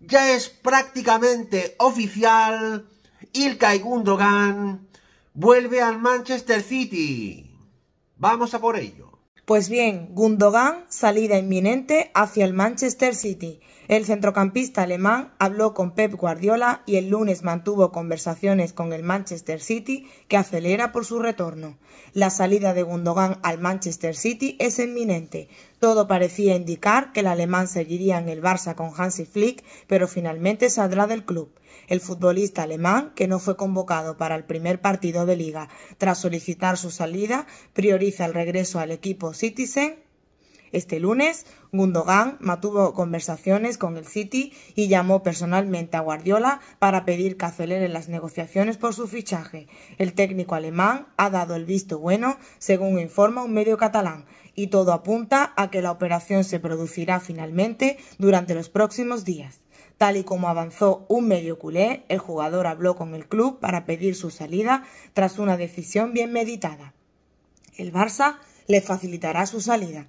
ya es prácticamente oficial. Ilkay Gundogan vuelve al Manchester City. Vamos a por ello. Pues bien, Gundogan, salida inminente hacia el Manchester City. El centrocampista alemán habló con Pep Guardiola y el lunes mantuvo conversaciones con el Manchester City, que acelera por su retorno. La salida de Gundogan al Manchester City es inminente. Todo parecía indicar que el alemán seguiría en el Barça con Hansi Flick, pero finalmente saldrá del club. El futbolista alemán, que no fue convocado para el primer partido de liga tras solicitar su salida, prioriza el regreso al equipo Citizen este lunes, Gundogan mantuvo conversaciones con el City y llamó personalmente a Guardiola para pedir que acelere las negociaciones por su fichaje. El técnico alemán ha dado el visto bueno, según informa un medio catalán, y todo apunta a que la operación se producirá finalmente durante los próximos días. Tal y como avanzó un medio culé, el jugador habló con el club para pedir su salida tras una decisión bien meditada. El Barça le facilitará su salida.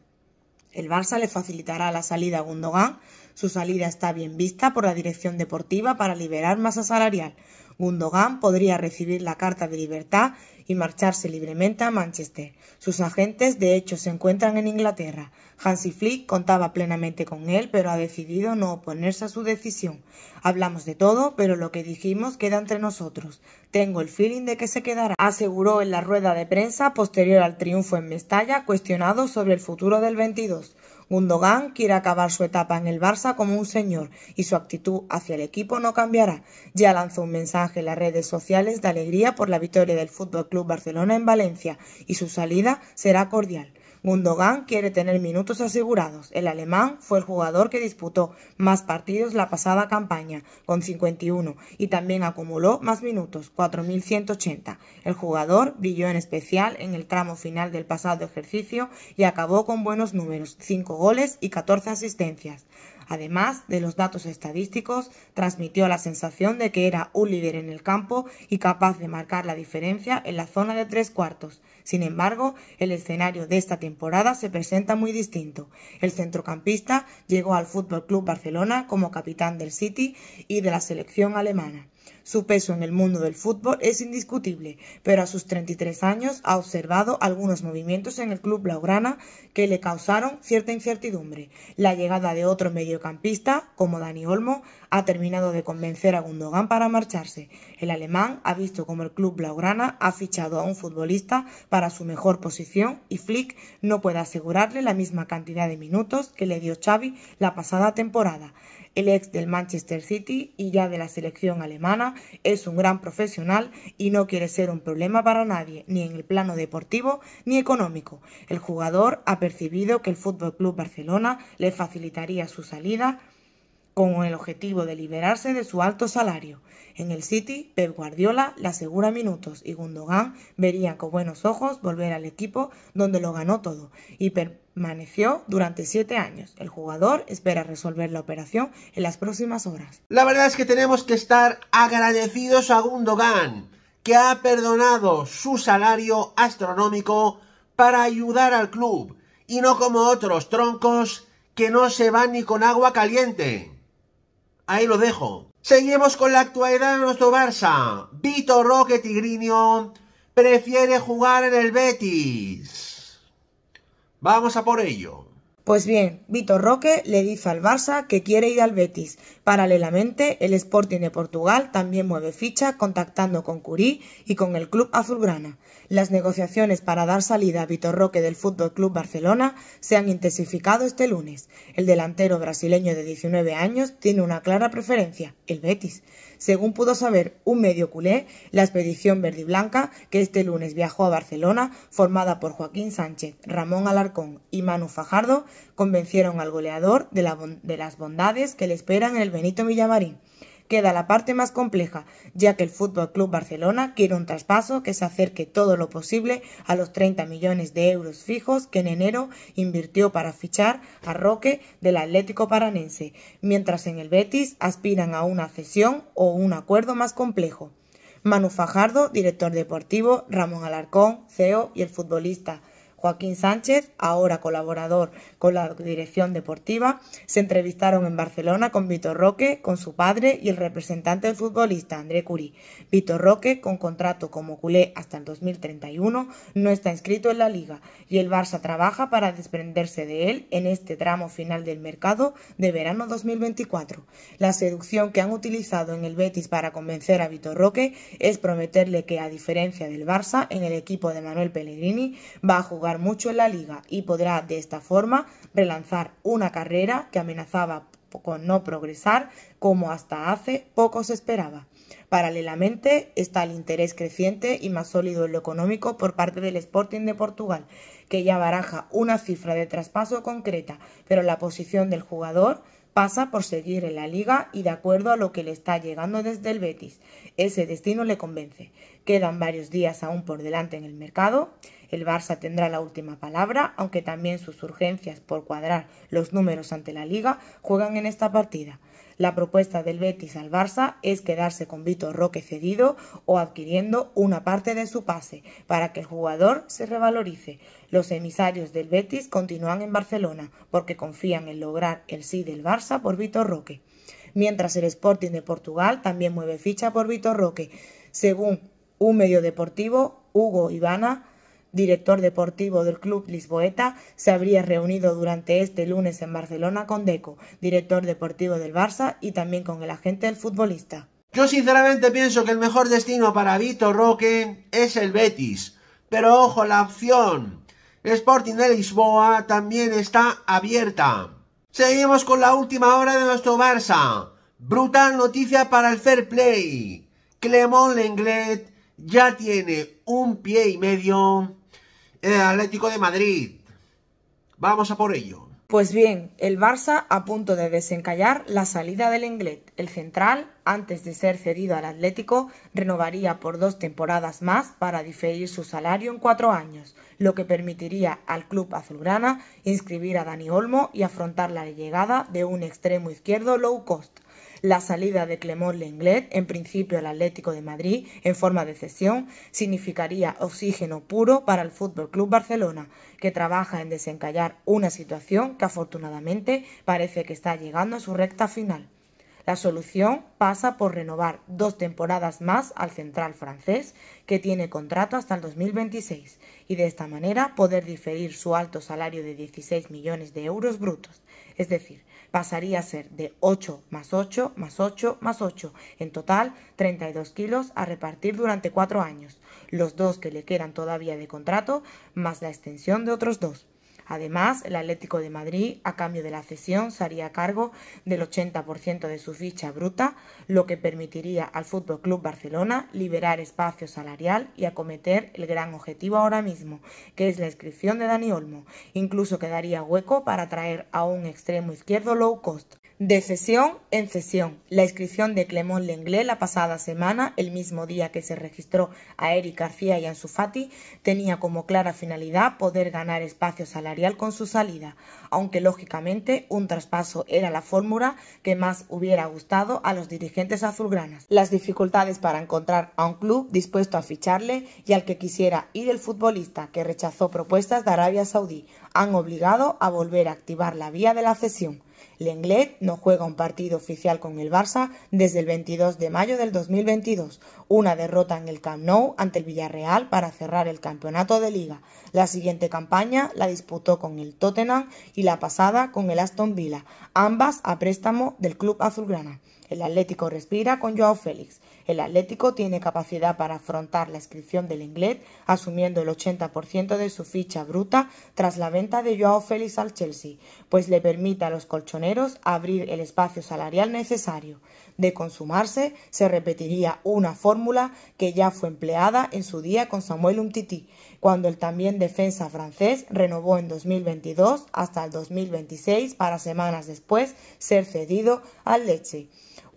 El Barça le facilitará la salida a Gundogan. Su salida está bien vista por la dirección deportiva para liberar masa salarial. Gundogan podría recibir la carta de libertad y marcharse libremente a Manchester. Sus agentes, de hecho, se encuentran en Inglaterra. Hansi Flick contaba plenamente con él, pero ha decidido no oponerse a su decisión. Hablamos de todo, pero lo que dijimos queda entre nosotros. Tengo el feeling de que se quedará, aseguró en la rueda de prensa posterior al triunfo en Mestalla, cuestionado sobre el futuro del 22. Gundogan quiere acabar su etapa en el Barça como un señor y su actitud hacia el equipo no cambiará. Ya lanzó un mensaje en las redes sociales de alegría por la victoria del Fútbol Club Barcelona en Valencia y su salida será cordial. Gundogan quiere tener minutos asegurados. El alemán fue el jugador que disputó más partidos la pasada campaña, con 51, y también acumuló más minutos, 4.180. El jugador brilló en especial en el tramo final del pasado ejercicio y acabó con buenos números, 5 goles y 14 asistencias. Además de los datos estadísticos, transmitió la sensación de que era un líder en el campo y capaz de marcar la diferencia en la zona de tres cuartos. Sin embargo, el escenario de esta temporada se presenta muy distinto. El centrocampista llegó al Fútbol Club Barcelona como capitán del City y de la selección alemana. Su peso en el mundo del fútbol es indiscutible, pero a sus 33 años ha observado algunos movimientos en el club blaugrana que le causaron cierta incertidumbre. La llegada de otro mediocampista, como Dani Olmo, ha terminado de convencer a Gundogan para marcharse. El alemán ha visto como el club blaugrana ha fichado a un futbolista para su mejor posición y Flick no puede asegurarle la misma cantidad de minutos que le dio Xavi la pasada temporada. El ex del Manchester City y ya de la selección alemana es un gran profesional y no quiere ser un problema para nadie, ni en el plano deportivo ni económico. El jugador ha percibido que el Fútbol Club Barcelona le facilitaría su salida con el objetivo de liberarse de su alto salario. En el City, Pep Guardiola le asegura minutos y Gundogan vería con buenos ojos volver al equipo donde lo ganó todo y Maneció durante siete años. El jugador espera resolver la operación en las próximas horas. La verdad es que tenemos que estar agradecidos a Gundogan, que ha perdonado su salario astronómico para ayudar al club, y no como otros troncos que no se van ni con agua caliente. Ahí lo dejo. Seguimos con la actualidad de nuestro Barça. Vito Roque Tigrinio prefiere jugar en el Betis. Vamos a por ello. Pues bien, Vitor Roque le dice al Barça que quiere ir al Betis. Paralelamente, el Sporting de Portugal también mueve ficha contactando con Curí y con el club azulgrana. Las negociaciones para dar salida a Vitor Roque del Fútbol Club Barcelona se han intensificado este lunes. El delantero brasileño de 19 años tiene una clara preferencia, el Betis. Según pudo saber un medio culé, la expedición verde blanca, que este lunes viajó a Barcelona, formada por Joaquín Sánchez, Ramón Alarcón y Manu Fajardo, convencieron al goleador de, de las bondades que le esperan en el Benito Villamarín queda la parte más compleja, ya que el Fútbol Club Barcelona quiere un traspaso que se acerque todo lo posible a los 30 millones de euros fijos que en enero invirtió para fichar a Roque del Atlético Paranense, mientras en el Betis aspiran a una cesión o un acuerdo más complejo. Manu Fajardo, director deportivo, Ramón Alarcón, CEO y el futbolista Joaquín Sánchez, ahora colaborador con la dirección deportiva, se entrevistaron en Barcelona con Vitor Roque, con su padre y el representante del futbolista André Curí. Vitor Roque, con contrato como culé hasta el 2031, no está inscrito en la liga y el Barça trabaja para desprenderse de él en este tramo final del mercado de verano 2024. La seducción que han utilizado en el Betis para convencer a Vitor Roque es prometerle que, a diferencia del Barça, en el equipo de Manuel Pellegrini va a jugar mucho en la liga y podrá de esta forma relanzar una carrera que amenazaba con no progresar como hasta hace poco se esperaba. Paralelamente está el interés creciente y más sólido en lo económico por parte del Sporting de Portugal, que ya baraja una cifra de traspaso concreta, pero la posición del jugador pasa por seguir en la liga y de acuerdo a lo que le está llegando desde el Betis. Ese destino le convence quedan varios días aún por delante en el mercado. El Barça tendrá la última palabra, aunque también sus urgencias por cuadrar los números ante la liga juegan en esta partida. La propuesta del Betis al Barça es quedarse con Vitor Roque cedido o adquiriendo una parte de su pase para que el jugador se revalorice. Los emisarios del Betis continúan en Barcelona porque confían en lograr el sí del Barça por Vitor Roque. Mientras el Sporting de Portugal también mueve ficha por Vitor Roque. Según un medio deportivo, Hugo Ivana, director deportivo del club Lisboeta, se habría reunido durante este lunes en Barcelona con Deco, director deportivo del Barça, y también con el agente del futbolista. Yo sinceramente pienso que el mejor destino para Vitor Roque es el Betis, pero ojo, la opción Sporting de Lisboa también está abierta. Seguimos con la última hora de nuestro Barça. Brutal noticia para el fair play. Clemón Lenglet ya tiene un pie y medio en el Atlético de Madrid. Vamos a por ello. Pues bien, el Barça a punto de desencallar la salida del Englet. El central, antes de ser cedido al Atlético, renovaría por dos temporadas más para diferir su salario en cuatro años, lo que permitiría al club azulgrana inscribir a Dani Olmo y afrontar la llegada de un extremo izquierdo low cost. La salida de Clemón Lenglet, en principio al Atlético de Madrid, en forma de cesión, significaría oxígeno puro para el Fútbol Club Barcelona, que trabaja en desencallar una situación que afortunadamente parece que está llegando a su recta final. La solución pasa por renovar dos temporadas más al central francés, que tiene contrato hasta el 2026, y de esta manera poder diferir su alto salario de 16 millones de euros brutos. Es decir, pasaría a ser de 8 más 8 más 8 más 8, en total 32 kilos a repartir durante cuatro años, los dos que le quedan todavía de contrato, más la extensión de otros dos. Además, el Atlético de Madrid, a cambio de la cesión, se haría cargo del 80% de su ficha bruta, lo que permitiría al Fútbol Club Barcelona liberar espacio salarial y acometer el gran objetivo ahora mismo, que es la inscripción de Dani Olmo. Incluso quedaría hueco para traer a un extremo izquierdo low cost. De cesión en cesión. La inscripción de Clemón Lenglet la pasada semana, el mismo día que se registró a Eric García y Ansu Fati, tenía como clara finalidad poder ganar espacio salarial con su salida, aunque lógicamente un traspaso era la fórmula que más hubiera gustado a los dirigentes azulgranas. Las dificultades para encontrar a un club dispuesto a ficharle y al que quisiera ir el futbolista que rechazó propuestas de Arabia Saudí han obligado a volver a activar la vía de la cesión. Lenglet no juega un partido oficial con el Barça desde el 22 de mayo del 2022, una derrota en el Camp Nou ante el Villarreal para cerrar el campeonato de liga. La siguiente campaña la disputó con el Tottenham y la pasada con el Aston Villa, ambas a préstamo del club azulgrana. El Atlético respira con Joao Félix. El Atlético tiene capacidad para afrontar la inscripción del Inglés, asumiendo el 80% de su ficha bruta tras la venta de Joao Félix al Chelsea, pues le permite a los colchoneros abrir el espacio salarial necesario. De consumarse, se repetiría una fórmula que ya fue empleada en su día con Samuel Umtiti, cuando el también defensa francés renovó en 2022 hasta el 2026 para semanas después ser cedido al Leche.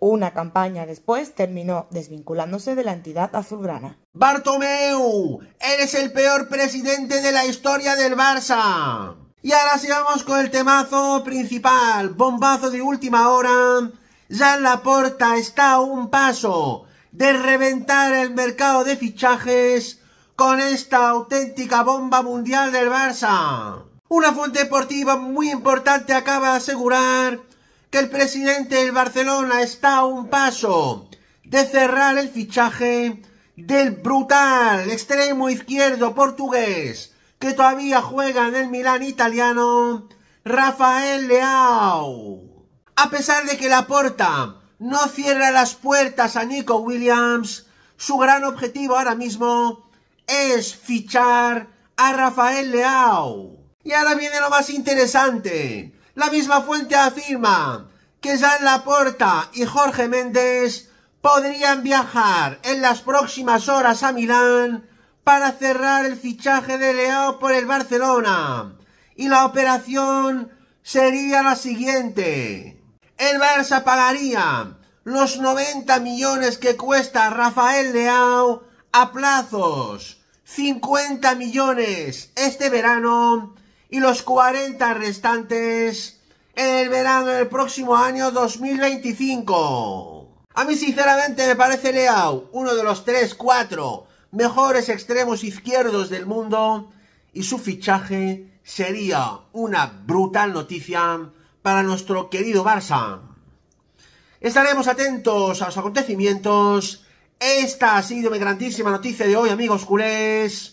Una campaña después terminó desvinculándose de la entidad azulgrana. Bartomeu, eres el peor presidente de la historia del Barça. Y ahora sigamos con el temazo principal, bombazo de última hora. Ya la Laporta está a un paso de reventar el mercado de fichajes con esta auténtica bomba mundial del Barça. Una fuente deportiva muy importante acaba de asegurar que el presidente del Barcelona está a un paso de cerrar el fichaje del brutal extremo izquierdo portugués que todavía juega en el Milan italiano, Rafael Leao. A pesar de que la puerta no cierra las puertas a Nico Williams, su gran objetivo ahora mismo es fichar a Rafael Leao. Y ahora viene lo más interesante. La misma fuente afirma que Jean Laporta y Jorge Méndez podrían viajar en las próximas horas a Milán para cerrar el fichaje de Leao por el Barcelona. Y la operación sería la siguiente. El Barça pagaría los 90 millones que cuesta Rafael Leao a plazos. 50 millones este verano y los 40 restantes en el verano del próximo año 2025. A mí sinceramente me parece Leao uno de los 3-4 mejores extremos izquierdos del mundo y su fichaje sería una brutal noticia para nuestro querido Barça. Estaremos atentos a los acontecimientos. Esta ha sido mi grandísima noticia de hoy, amigos culés.